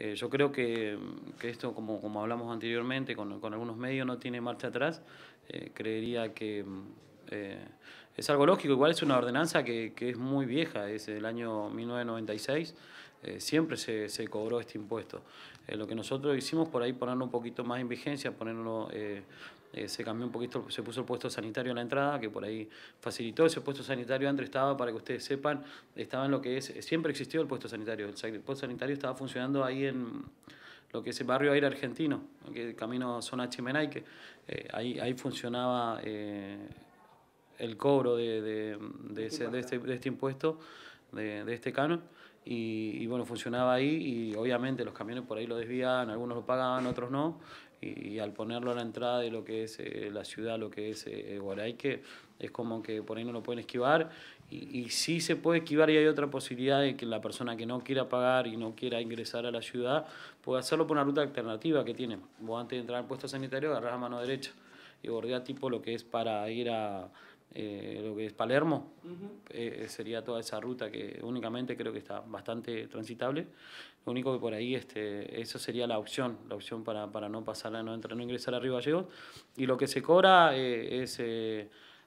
Eh, yo creo que, que, esto, como, como hablamos anteriormente con, algunos medios, no tiene marcha atrás. Eh, creería que eh, es algo lógico, igual es una ordenanza que, que es muy vieja, es del año 1996. Eh, siempre se, cobró este impuesto. Eh, lo que nosotros hicimos por ahí ponerlo un poquito más en vigencia, ponerlo, eh, se cambió un poquito, se puso el puesto sanitario en la entrada, que por ahí facilitó ese puesto sanitario, antes estaba, para que ustedes sepan, estaba en lo que es, siempre existió el puesto sanitario, el, puesto sanitario estaba funcionando ahí en lo que es el barrio aire argentino, que camino zona Chimenaike. ahí, ahí funcionaba el cobro este, de, este, impuesto, de este canon. Y, bueno, funcionaba ahí y obviamente los camiones por ahí lo desviaban, algunos lo pagaban, otros no. Y, al ponerlo a la entrada de lo que es eh, la ciudad, lo que es eh, que es como que por ahí no lo pueden esquivar. Y, y, sí se puede esquivar y hay otra posibilidad de que la persona que no quiera pagar y no quiera ingresar a la ciudad pueda hacerlo por una ruta alternativa que tiene. Vos antes de entrar al puesto sanitario agarrás la mano derecha y bordeas tipo lo que es para ir a eh, lo que es Palermo, eh, sería toda esa ruta que únicamente creo que está bastante transitable. Lo único que por ahí, eso este, sería la opción, la opción para, no pasar, no, entrar, no ingresar a Río Y lo que se cobra eh, es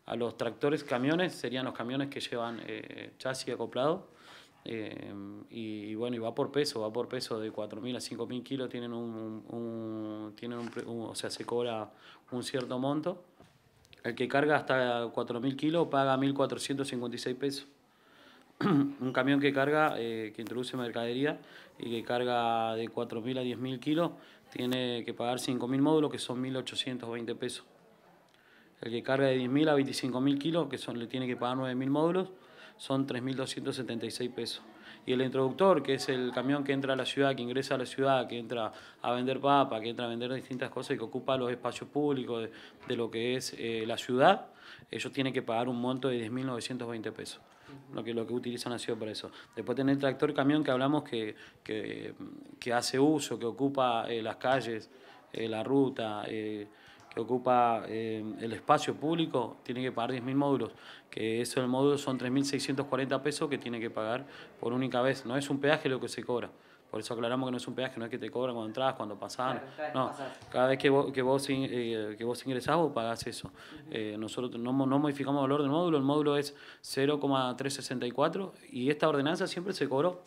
a los tractores camiones, serían los camiones que llevan chasis acoplado. y, bueno, y va por peso, va por peso de 4.000 a 5.000 kilos, tienen tienen un, o sea, se cobra un cierto monto el que carga hasta 4.000 kilos paga 1.456 pesos. un camión que carga, eh, que introduce mercadería y que carga de 4.000 a 10.000 kilos, tiene que pagar 5.000 módulos, que son 1.820 pesos. El que carga de 10.000 a 25.000 kilos, que son, le tiene que pagar 9.000 módulos, son 3.276 pesos. Y el introductor, que es el camión que entra a la ciudad, que ingresa a la ciudad, que entra a vender papa, que entra a vender distintas cosas y que ocupa los espacios públicos de, lo que es eh, la ciudad, ellos tienen que pagar un monto de 10.920 pesos, lo que lo que utilizan ha sido para eso. Después tener el tractor camión que hablamos que, que, hace uso, que ocupa eh, las calles, eh, la ruta que ocupa eh, el espacio público tiene que pagar 10.000 módulos, que eso del módulo son 3.640 pesos que tiene que pagar por única vez. No es un peaje lo que se cobra. Por eso aclaramos que no es un peaje, no es que te cobran cuando entras, cuando pasas. no, cada vez que vos, que vos, eh, ingresás, vos pagás eso. Eh, nosotros no, no, modificamos el valor del módulo, el módulo es 0,364 y esta ordenanza siempre se cobró.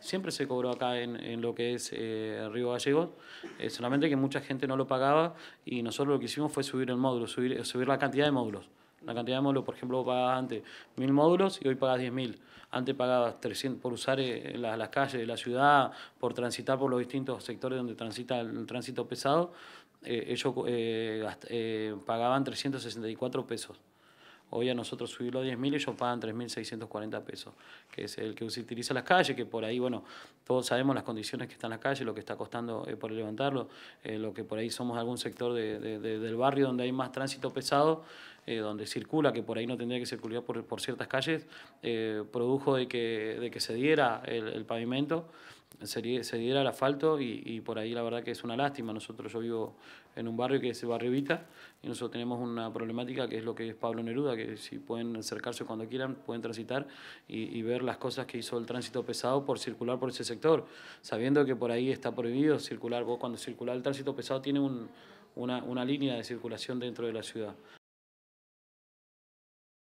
Siempre se cobró acá en, en lo que es eh, Río Gallegos, eh, solamente que mucha gente no lo pagaba y nosotros lo que hicimos fue subir el módulo, subir, eh, subir la cantidad de módulos. La cantidad de módulos, por ejemplo, vos pagabas antes mil módulos y hoy pagas 10.000. Antes pagabas 300 por usar las, calles de la ciudad, por transitar por los distintos sectores donde transita el, el tránsito pesado. ellos pagaban 364 pesos. Hoy a nosotros subirlo a 10.000 ellos pagan 3.640 pesos, que es el que se utiliza en las calles, que por ahí, bueno, todos sabemos las condiciones que están en las calles, lo que está costando eh, por levantarlo, eh, lo que por ahí somos algún sector del barrio donde hay más tránsito pesado, eh, donde circula, que por ahí no tendría que circular por, ciertas calles, produjo de que, de que se diera el pavimento se, diera el asfalto y, por ahí la verdad que es una lástima. Nosotros, yo vivo en un barrio que es Barrio Vita y nosotros tenemos una problemática que es lo que es Pablo Neruda, que si pueden acercarse cuando quieran, pueden transitar y, ver las cosas que hizo el tránsito pesado por circular por ese sector, sabiendo que por ahí está prohibido circular. Vos cuando circular el tránsito pesado tiene una, línea de circulación dentro de la ciudad.